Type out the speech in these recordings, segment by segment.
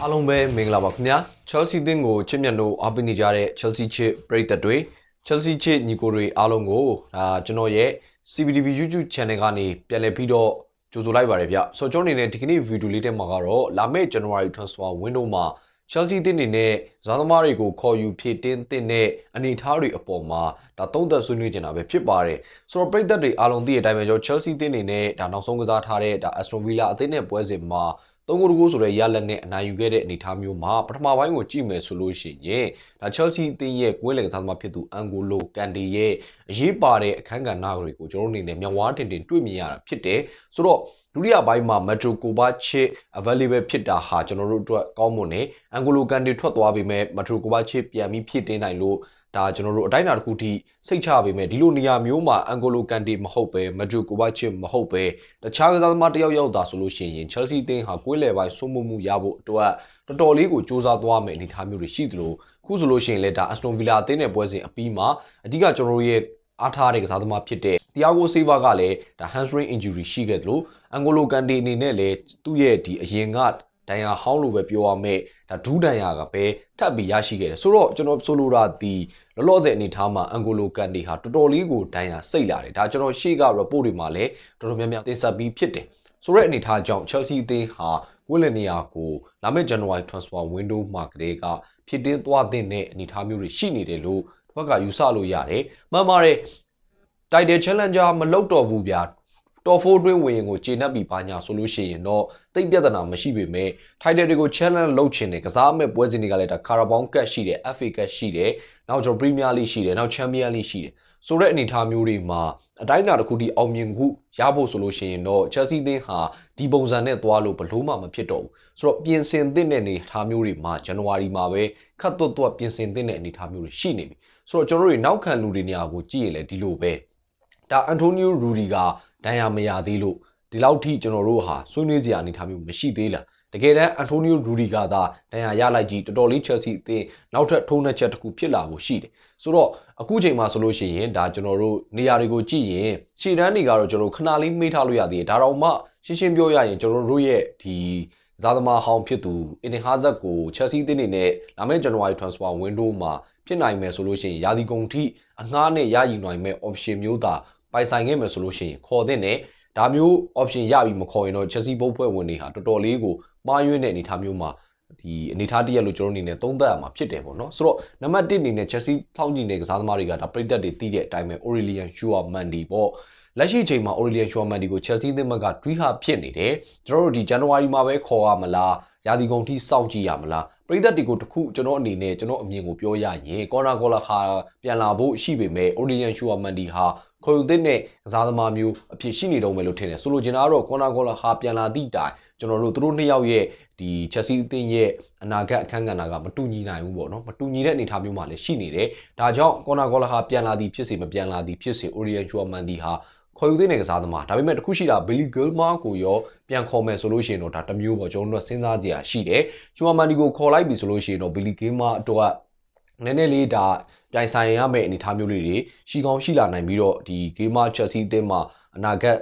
အားလုံးပဲမင်္ဂလာပါခင်ဗျာ Chelsea တင်းကိုချစ်မြတ်လို့အားပေးနေကြတဲ့ Chelsea ချစ်ပရိသတ်တွေ Chelsea ချစ်ညီကိုတွေအားလုံးကိုဒါကျွန်တော်ရဲ့ CBTV YouTube Channel ကနေပြန်လည်ပြီးတော့ကြိုဆိုလိုက်ပါရဗျဆိုတော့ကျွန်တော်အနေနဲ့ဒီကနေ့ဗီဒီယိုလေးတက်မှာကတော့လာမယ့် January Transfer Window မှာ Chelsea တင်းနေနဲ့ဇာသမားတွေကိုခေါ်ယူဖြည့်တင်းတင်တဲ့အနေအထားတွေအပေါ်မှာဒါသုံးသပ်ဆွေးနွေးကြတာပဲဖြစ်ပါတယ်ဆိုတော့ပရိသတ်တွေအားလုံးသိတဲ့အတိုင်းပဲကျွန်တော် Chelsea တင်းနေနဲ့ဒါနောက်ဆုံးကစားထားတဲ့ဒါ Aston Villa အသင်းနဲ့ပွဲစဉ်မှာသုံးဂိုးတကိုးဆိုတဲ့ရလဒ်နဲ့အနိုင်ယူခဲ့တဲ့အနေအထားမျိုးမှာပထမပိုင်းကိုကြည့်မယ်ဆိုလို့ရှိရင်ဒါ Chelsea အသင်းရဲ့ကွင်းလည်ကစားသမားဖြစ်သူအန်ဂိုလိုကန်တီရဲ့အရေးပါတဲ့အခန်းကဏ္ဍတွေကိုကျွန်တော်တို့အနေနဲ့မျက်ဝါးတင်တင်တွေ့မြင်ရတာဖြစ်တယ်ဆိုတော့ဒုတိယပိုင်းမှာမက်ဒရိုကိုဘာချစ် available ဖြစ်တာဟာကျွန်တော်တို့အတွက်ကောင်းမွန်တယ်အန်ဂိုလိုကန်တီထွက်သွားပြီမဲ့မက်ဒရိုကိုဘာချစ်ပြန်ပြီးဖြစ်တင်နိုင်လို့ဒါကျွန်တော်တို့အတိုင်းအတာတစ်ခုထိစိတ်ချပေမဲ့ဒီလိုနေရာမျိုးမှာအန်ဂိုလိုကန်တီမဟုတ်ပဲမဒူကိုဘာချစ်မဟုတ်ပဲတခြားကစားသမားတယောက်ယောက်သာဆိုလို့ရှိရင် Chelsea တင်းဟာကိုယ်လေပိုင်းဆုံးမှုမှုရဖို့အတွက်တော်တော်လေးကိုစူးစမ်းသွားမယ်အနေအထားမျိုးတွေရှိသလိုခုဆိုလို့ရှိရင်လည်းဒါ Aston Villa အသင်းရဲ့ပွဲစဉ်အပြီးမှာအဓိကကျွန်တော်တို့ရဲ့အားထားတဲ့ကစားသမားဖြစ်တဲ့ Thiago Silva ကလည်းဒါ hamstring injury ရှိခဲ့သလို Angolo Kante အနေနဲ့လည်းသူ့ရဲ့ဒီအရင်ကဒဏ်ရာဟောင်းလို့ပဲပြောရမယ်ဒါဒူးဒဏ်ရာကပဲထပ်ပြီးရရှိခဲ့တယ်ဆိုတော့ကျွန်တော်ဆိုလိုတာဒီလောလောဆယ်အနေထားမှာအန်ဂိုလိုကန်တီဟာတော်တော်လေးကိုဒဏ်ရာစိတ်လာတယ်ဒါကျွန်တော်ရှေ့က report တွေမှာလည်းတော်တော်များများတင်ဆက်ပြီးဖြစ်တယ်ဆိုတဲ့အနေထားကြောင့် Chelsea အသင်းဟာကိုယ့်လက်နေရာကိုလာမယ့် January transfer window မှာကလေးကဖြစ်တင်းသွားတဲ့အနေထားမျိုးတွေရှိနေတယ်လို့တစ်ဖက်ကယူဆလို့ရတယ်မှန်ပါတယ် title challenger မလောက်တော့ဘူးဗျာတော်ဖိုးတွင်းဝင်ကိုခြေနှက်ပြီးပါညာဆိုလို့ရှိရင်တော့တိတ်ပြဿနာမရှိပေမဲ့ title တွေကို challenge လုပ်ချင်တယ်ကစားမဲ့ပွဲစဉ်တွေကလည်းဒါ Carabao Cup ရှိတယ် FA Cup ရှိတယ်နောက်ကျွန်တော် Premier League ရှိတယ်နောက် Champions League ရှိတယ်ဆိုတဲ့အနေအထားမျိုးတွေမှာအတိုင်းအတာတစ်ခုထိအောင်မြင်မှုရဖို့ဆိုလို့ရှိရင်တော့ Chelsea သင်းဟာဒီပုံစံနဲ့သွားလို့ဘလို့မှမဖြစ်တော့ဘူးဆိုတော့ပြင်ဆင်သင့်တဲ့အနေအထားမျိုးတွေမှာဇန်နဝါရီမှာပဲခတ်သွတ်သွတ်ပြင်ဆင်သင့်တဲ့အနေအထားမျိုးတွေရှိနေပြီဆိုတော့ကျွန်တော်တို့တွေနောက်ခံလူတွေနေရာကိုကြည့်ရင်လည်းဒီလိုပဲဒါအန်တိုနီယိုရူဒီဂါဒဏ်ရာမရသေးလို့ဒီလောက်ထိကျွန်တော်တို့ဟာဆွေးနွေးစရာအနေထားမျိုးမရှိသေးလားတကယ်တမ်းအန်တိုနီယိုရူဒီဂါသာဒဏ်ရာရလိုက်ကြီးတော်တော်လေးချယ်ဆီအသင်းနောက်ထပ်ထိုးနှက်ချက်တစ်ခုဖြစ်လာဖို့ရှိတယ်ဆိုတော့အခုချိန်မှာဆိုလို့ရှိရင်ဒါကျွန်တော်တို့နေရာတွေကိုကြည့်ရင်ရှေ့တန်းတွေကတော့ကျွန်တော်ခဏလေးမေ့ထားလို့ရသေးတယ်ဒါတော့မှရှင်းရှင်းပြောရရင်ကျွန်တော်တို့ရဲ့ဒီဇာသမာဟောင်းဖြစ်သူအင်ဒီဟာဇက်ကိုချက်စီတင်းနေနဲ့လာမယ့်ဇန်နဝါရီ transfer window မှာဖြစ်နိုင်မယ်ဆိုလို့ရှိရင်ယာဒီကုံထိအငှားနဲ့ရယူနိုင်မဲ့ option မျိုးသာပိုင်ဆိုင်ခဲ့မယ်ဆိုလို့ရှိရင်ခေါ်တဲ့နဲ့ဒါမျိုး option ရပြီးမခေါ်ရင်တော့ Chelsea ဘုတ်ဖွဲ့ဝင်တွေဟာတော်တော်လေးကိုမှားယွင်းတဲ့အနေအထားမျိုးမှာဒီအနေထားတရက်လို့ကျွန်တော်အနေနဲ့သုံးသပ်ရမှာဖြစ်တယ်ပေါ့နော်ဆိုတော့နံပါတ်1အနေနဲ့ Chelsea ထောင်းကြည့်နေတဲ့ကစားသမားတွေကဒါပရိသတ်တွေသိတဲ့အတိုင်းပဲ Aurelian Chouamani ပေါ့လက်ရှိအချိန်မှာ Aurelian Chouamani ကို Chelsea သင်းဘက်ကတွေးဟဖြစ်နေတယ်ကျွန်တော်တို့ဒီ January မှာပဲခေါ်ရမလားရာသီကုန်ထိစောင့်ကြည့်ရမလားပရိသတ်တွေကိုတခုကျွန်တော်အနေနဲ့ကျွန်တော်အမြင်ကိုပြောရရင် Connor Gallagher ပြန်လာဖို့ရှိပေမဲ့ Aurelian Chouamani ဟာခေါ်ယူသင့်တဲ့ကစားသမားမျိုးအဖြစ်ရှိနေတော့မယ်လို့ထင်တယ်ဆိုလိုချင်တာကတော့ကွန်နာဂေါ်လာဟာပြန်လာသည့်တိုင်ကျွန်တော်တို့သူတို့နှစ်ယောက်ရဲ့ဒီချက်စီအသင်းရဲ့အနာဂတ်အခန်းကဏ္ဍကမတူညီနိုင်ဘူးပေါ့နော်မတူညီတဲ့အနေအထားမျိုးမှလည်းရှိနေတယ်ဒါကြောင့်ကွန်နာဂေါ်လာဟာပြန်လာသည်ဖြစ်စေမပြန်လာသည်ဖြစ်စေ Oriel Chouamani ဟာခေါ်ယူသင့်တဲ့ကစားသမားဒါပေမဲ့တခုရှိတာ Billy Gilmore ကိုရောပြန်ခေါ်မယ်ဆိုလို့ရှိရင်တော့ဒါတမျိုးပေါ့ကျွန်တော်တို့စဉ်းစားကြရရှိတယ် Chouamani ကိုခေါ်လိုက်ပြီဆိုလို့ရှိရင်တော့ Billy Gilmore အတွက်နည်းနည်းလေးဒါပြိုင်ဆိုင်ရမယ့်အနေအထားမျိုးလေးတွေရှိကောင်းရှိလာနိုင်ပြီးတော့ဒီ Gamer Chelsea အသင်းမှာအနာဂတ်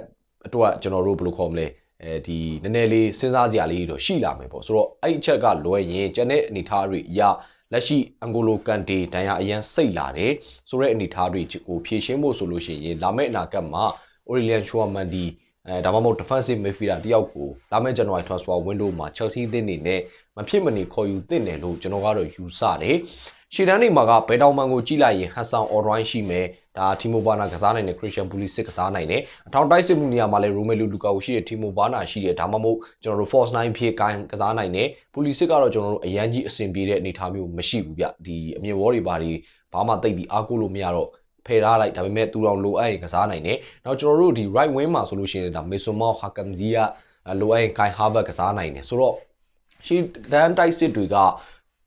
အတွက်ကျွန်တော်တို့ဘယ်လိုခေါ်မလဲအဲဒီနည်းနည်းလေးစဉ်းစားစရာလေးတော့ရှိလာမယ်ပေါ့ဆိုတော့အဲ့အချက်ကလွယ်ရင်ကျန်တဲ့အနေထားတွေအရလက်ရှိအန်ဂိုလိုကန်တေဒဏ်ရာအရန်စိတ်လာတယ်ဆိုတဲ့အနေထားတွေကိုဖြည့်ရှင်းဖို့ဆိုလို့ရှိရင်လာမယ့်အနာဂတ်မှာ Aurelian Chouamani အဲဒါမှမဟုတ် defensive midfielder တယောက်ကိုလာမယ့် January transfer window မှာ Chelsea အသင်းနေနဲ့မဖြစ်မနေခေါ်ယူသင့်တယ်လို့ကျွန်တော်ကတော့ယူဆတယ်ရှီတန်းနေမှာကဘယ်တောင်မှန်ကိုကြည့်လိုက်ရင်ဟန်ဆောင်အော်ရိုင်းရှိမယ်ဒါတီမိုဘာနာကစားနိုင်တဲ့ခရစ်ရှန်ဘူလီစစ်ကစားနိုင်တယ်အထောင်တိုက်စစ်မှုနေရာမှာလည်းရိုမဲလူလူကာကိုရှိတဲ့တီမိုဘာနာရှိတယ်ဒါမှမဟုတ်ကျွန်တော်တို့ force 9ဖြစ်ကိုင်းကစားနိုင်တယ်ဘူလီစစ်ကတော့ကျွန်တော်တို့အရန်ကြီးအဆင်ပြေတဲ့အနေအထားမျိုးမရှိဘူးဗျဒီအမြင်ဝေါ်တွေဘာတွေဘာမှတိတ်ပြီးအားကိုးလို့မရတော့ဖယ်ထားလိုက်ဒါပေမဲ့သူတော်လိုအပ်ရင်ကစားနိုင်တယ်နောက်ကျွန်တော်တို့ဒီ right wing မှာဆိုလို့ရှိရင်ဒါ Mesumao Hakamzi ကလိုအပ်ရင် Kai Havertz ကစားနိုင်တယ်ဆိုတော့ရှီဒန်တိုက်စစ်တွေက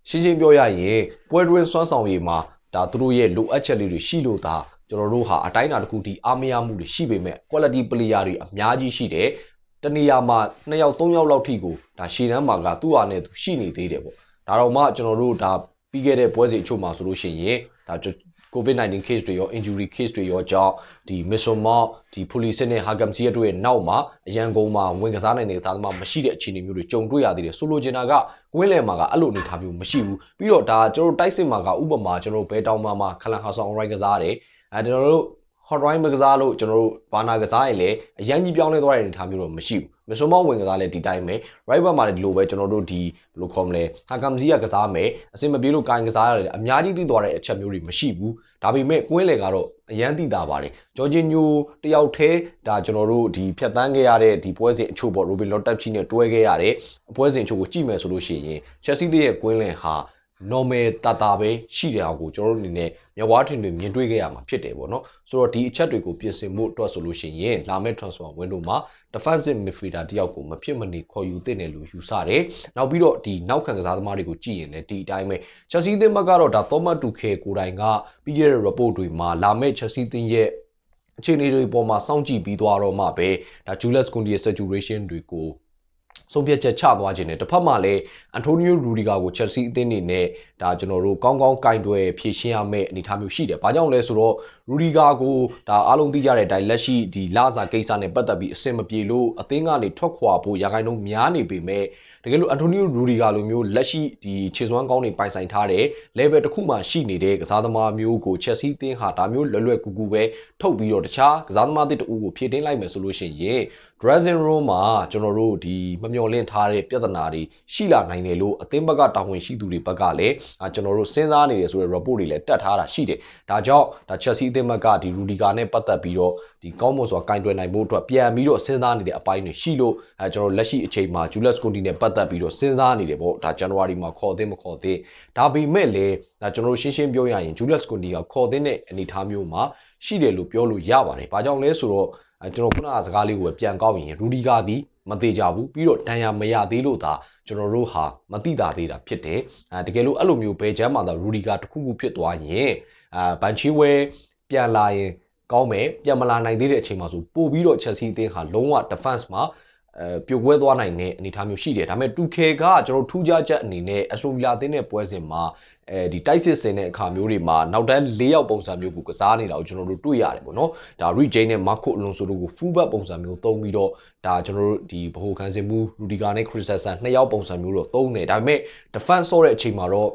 ရှင်းရှင်းပြောရရင်ပွဲတွင်းစွမ်းဆောင်ရည်မှာဒါသူတို့ရဲ့လိုအပ်ချက်လေးတွေရှိလို့သာကျွန်တော်တို့ဟာအတိုင်းအတာတစ်ခုထိအားမရမှုတွေရှိပေမဲ့ quality player တွေအများကြီးရှိတယ်တနေရာမှာ2ယောက်3ယောက်လောက်ထိကိုဒါရှေ့တန်းမှာကသူ့အားနဲ့သူရှိနေသေးတယ်ပေါ့ဒါတော့မှကျွန်တော်တို့ဒါပြီးခဲ့တဲ့ပွဲစဉ်အချို့မှာဆိုလို့ရှိရင်ဒါ COVID-19 case တွေရော injury case တွေရောကြောင့်ဒီ Myanmar ဒီ police နဲ့ Hagam စီတို့ရဲ့နောက်မှာအရန်ကုန်မှာဝင်ကစားနိုင်တဲ့သားသမားမရှိတဲ့အခြေအနေမျိုးတွေကြုံတွေ့ရသေးတယ်ဆိုလိုချင်တာကကွင်းလယ်မှာကအဲ့လိုအနေထားမျိုးမရှိဘူးပြီးတော့ဒါကျွန်တော်တို့တိုက်စစ်မှာကဥပမာကျွန်တော်တို့ဘဲတောင်မှာမှာခလန်ဟာဆောင် online ကစားရတယ်အဲကျွန်တော်တို့ hot ride မကစားလို့ကျွန်တော်တို့ဘာနာကစားရင်လည်းအရန်ကြီးပြောင်းလဲသွားတဲ့အနေအထားမျိုးတော့မရှိဘူးမစုံမဝင်ကစားလည်းဒီတိုင်းပဲ right back မှာလည်းဒီလိုပဲကျွန်တော်တို့ဒီဘယ်လိုခေါ်မလဲဟာကမ်စီကကစားမယ်အစင်မပြေလို့ကိုင်ကစားရတယ်အများကြီးသိသွားတဲ့အချက်မျိုးတွေမရှိဘူးဒါပေမဲ့ကွင်းလေကတော့အရန်သိတာပါတယ်ဂျော်ဂျင်ညိုတယောက်တည်းဒါကျွန်တော်တို့ဒီဖြတ်တန်းခဲ့ရတဲ့ဒီပွဲစဉ်အချို့ပေါ့ရိုဘီလော့တက်ချီနဲ့တွဲခဲ့ရတဲ့ပွဲစဉ်အချို့ကိုကြည့်မယ်ဆိုလို့ရှိရင်ချက်စီးရဲ့ကွင်းလင်ဟာ normal တာတာပဲရှိတယ်အောင်ကိုကျွန်တော်တို့အနေနဲ့မြဝါထင်တွေမြင်တွေ့ခဲ့ရမှာဖြစ်တယ်ပေါ့နော်ဆိုတော့ဒီအချက်တွေကိုပြင်ဆင်ဖို့အတွက်ဆိုလို့ရှိရင်လာမယ့် transfer window မှာ defensive midfielder တယောက်ကိုမဖြစ်မနေခေါ်ယူသင့်တယ်လို့ယူဆတယ်နောက်ပြီးတော့ဒီနောက်ခံကစားသမားတွေကိုကြည့်ရင်လည်းဒီအတိုင်းပဲ Chelsea သင်းဘက်ကတော့ဒါ Thomas Tuchel ကိုယ်တိုင်ကပြီးခဲ့တဲ့ report တွေမှာလာမယ့် Chelsea သင်းရဲ့အခြေအနေတွေပေါ်မှာစောင့်ကြည့်ပြီးသွားတော့မှပဲဒါ Julius Kunde ရဲ့ saturation တွေကိုဆုံးဖြတ်ချက်ချသွားခြင်းနဲ့တစ်ဖက်မှာလည်းအန်တိုနီယိုရူဒီဂါကိုချက်စီအသင်းနေနဲ့ဒါကျွန်တော်တို့ကောင်းကောင်းကင်တွယ်ဖြည့်ရှင်းရမယ့်အနေအထားမျိုးရှိတယ်။ဘာကြောင့်လဲဆိုတော့ရူဒီဂါကိုဒါအားလုံးသိကြတဲ့အတိုင်းလက်ရှိဒီလာစာကိစ္စနဲ့ပတ်သက်ပြီးအဆင်မပြေလို့အသင်းကနေထွက်ခွာဖို့ရာဂိုင်းလုံးများနေပေမဲ့တကယ်လို့အန်တိုနီယိုရူဒီဂါလိုမျိုးလက်ရှိဒီခြေစွမ်းကောင်းတွေပိုင်ဆိုင်ထားတဲ့ level တစ်ခုမှရှိနေတဲ့ကစားသမားမျိုးကိုချက်စီးသင်းဟာဒါမျိုးလွယ်လွယ်ကူကူပဲထုတ်ပြီးတော့တခြားကစားသမားသစ်တဦးကိုဖြည့်တင်းလိုက်မယ်ဆိုလို့ရှိရင် Drazen Room မှာကျွန်တော်တို့ဒီမမျှော်လင့်ထားတဲ့ပြဿနာတွေရှိလာနိုင်တယ်လို့အသင်းဘက်ကတာဝန်ရှိသူတွေဘက်ကလည်းကျွန်တော်တို့စဉ်းစားနေတယ်ဆိုတဲ့ report တွေလည်းတက်ထားတာရှိတယ်။ဒါကြောင့်ဒါချက်စီးတင်မကဒီရူဒီဂါနဲ့ပတ်သက် ပြီးတော့ဒီကောင်းမွန်စွာကင်တွယ်နိုင်ဖို့အတွက်ပြန်ပြီးတော့စဉ်းစားနေတဲ့အပိုင်းတွေရှိလို့အဲကျွန်တော်လက်ရှိအချိန်မှာဂျူလတ်စကွန်တီနဲ့ပတ်သက်ပြီးတော့စဉ်းစားနေတယ်ပေါ့ဒါဇန်နဝါရီမှာခေါ်သင့်မခေါ်သင့်ဒါပေမဲ့လည်းဒါကျွန်တော်ရှင်းရှင်းပြောရရင်ဂျူလတ်စကွန်တီကခေါ်သင့်တဲ့အနေအထားမျိုးမှာရှိတယ်လို့ပြောလို့ရပါတယ်ဘာကြောင့်လဲဆိုတော့ကျွန်တော်ခုနကစကားလေးကိုပဲပြန်ကောက်ရင်ရူဒီဂါသည်မသေးကြဘူးပြီးတော့တန်ရမရသေးလို့သာကျွန်တော်တို့ဟာမတိတာသေးတာဖြစ်တယ်အဲတကယ်လို့အဲ့လိုမျိုးဘယ်ချမ်းမှသာရူဒီဂါတစ်ခုခုဖြစ်သွားရင်အာဘန်ချီဝဲပြန်လာရင်ကောင်းမယ်ပြန်မလာနိုင်သေးတဲ့အချိန်မှာဆိုပို့ပြီးတော့ Chelsea အသင်းဟာလုံးဝ defense မှာအဲပြိုကွဲသွားနိုင်တဲ့အနေအထားမျိုးရှိတယ်ဒါပေမဲ့ 2K ကကျွန်တော်ထူးခြားချက်အနေနဲ့ Aston Villa အသင်းရဲ့ပွဲစဉ်မှာအဲဒီတိုက်စစ်စင်တဲ့အခါမျိုးတွေမှာနောက်တန်း၄ယောက်ပုံစံမျိုးကိုကစားနေတာကိုကျွန်တော်တို့တွေ့ရတယ်ပေါ့နော်ဒါ Rich Jane နဲ့ Marco Alonso တို့ကို full back ပုံစံမျိုးသုံးပြီးတော့ဒါကျွန်တော်တို့ဒီဗဟိုခံစစ်မှု Rudiger နဲ့ Christensen နှစ်ယောက်ပုံစံမျိုးတော့သုံးတယ်ဒါပေမဲ့ defense ဆော့တဲ့အချိန်မှာတော့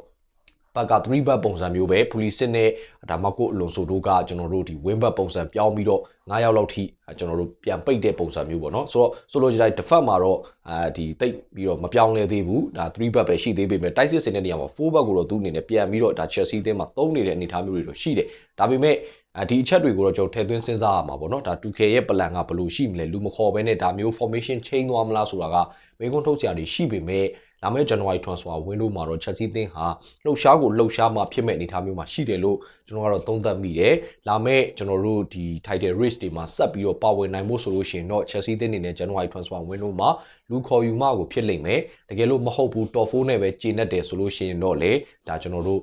ဘက်က3ဘက်ပုံစံမျိုးပဲဖူလီစစ်နဲ့ဒါမှကိုအလွန်ဆိုတို့ကကျွန်တော်တို့ဒီ win ဘက်ပုံစံပြောင်းပြီးတော့9ရောက်လောက်ထိကျွန်တော်တို့ပြန်ပိတ်တဲ့ပုံစံမျိုးပေါ့နော်ဆိုတော့ဆိုလိုချင်တဲ့ defense မှာတော့အာဒီတိတ်ပြီးတော့မပြောင်းလဲသေးဘူးဒါ3ဘက်ပဲရှိသေးပေမဲ့ tight စစ်စင်တဲ့နေရာမှာ4ဘက်ကိုတော့သူ့အနေနဲ့ပြန်ပြီးတော့ဒါ Chelsea အသင်းမှာသုံးနေတဲ့အနေအထားမျိုးတွေတော့ရှိတယ်ဒါပေမဲ့အဲဒီအချက်တွေကိုတော့ကျွန်တော်ထည့်သွင်းစဉ်းစားရမှာပေါ့နော်ဒါ 2K ရဲ့ plan ကဘယ်လိုရှိမလဲလူမခေါ်ဘဲနဲ့ဒါမျိုး formation change သွားမလားဆိုတာကမေးခွန်းထုတ်စရာတွေရှိပေမဲ့လာမယ့် January transfer window မှာတော့ Chelsea သင်းဟာလှုပ်ရှားကိုလှုပ်ရှားမှဖြစ်မဲ့အနေအထားမျိုးမှာရှိတယ်လို့ကျွန်တော်ကတော့သုံးသပ်မိတယ်။လာမယ့်ကျွန်တော်တို့ဒီ title race တွေမှာဆက်ပြီးတော့ပါဝင်နိုင်ဖို့ဆိုလို့ရှိရင်တော့ Chelsea သင်းအနေနဲ့ January transfer window မှာလူခေါ်ယူမှကိုဖြစ်လိမ့်မယ်။တကယ်လို့မဟုတ်ဘူး top 4နဲ့ပဲကျေနပ်တယ်ဆိုလို့ရှိရင်တော့လေဒါကျွန်တော်တို့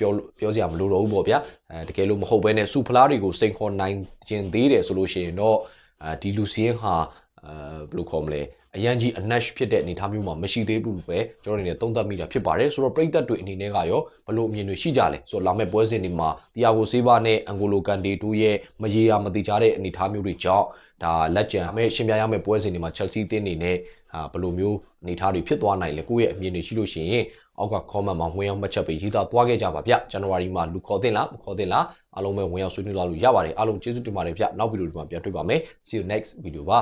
ပြောပြောစရာမလိုတော့ဘူးပေါ့ဗျာ။အဲတကယ်လို့မဟုတ်ဘဲနဲ့စုဖလားတွေကိုစိန်ခေါ်နိုင်ခြင်းသေးတယ်ဆိုလို့ရှိရင်တော့အဲဒီလူစီးရင်ဟာအဲဘယ်လိုခေါ်မလဲအရန်ကြီးအနက်ဖြစ်တဲ့အနေအထားမျိုးမှာမရှိသေးဘူးပဲကျွန်တော်အနေနဲ့သုံးသပ်မိတာဖြစ်ပါတယ်ဆိုတော့ပြိသက်တွေအနေနဲ့ကရောဘယ်လိုအမြင်တွေရှိကြလဲဆိုတော့လာမယ့်ပွဲစဉ်တွေမှာတရားကိုဆေးပါနဲ့အန်ဂိုလိုကန်ဒေတူရဲ့မရေရာမတိကြတဲ့အနေအထားမျိုးတွေကြောင့်ဒါလက်ကျန်မဲ့ရှင်ပြရမယ့်ပွဲစဉ်တွေမှာ Chelsea တင်းနေနဲ့အာဘယ်လိုမျိုးအနေအထားတွေဖြစ်သွားနိုင်လဲကိုယ့်ရဲ့အမြင်တွေရှိလို့ရှိရင်အောက်က comment မှာဝင်ရောက်မှတ်ချက်ပေးရေးသားသွားခဲ့ကြပါဗျဇန်နဝါရီမှာလူခေါ်တင်လားမခေါ်တင်လားအားလုံးပဲဝင်ရောက်ဆွေးနွေးလာလို့ရပါတယ်အားလုံးကျေးဇူးတင်ပါတယ်ဗျနောက်ဗီဒီယိုဒီမှာပြန်တွေ့ပါမယ် see you next video ပါ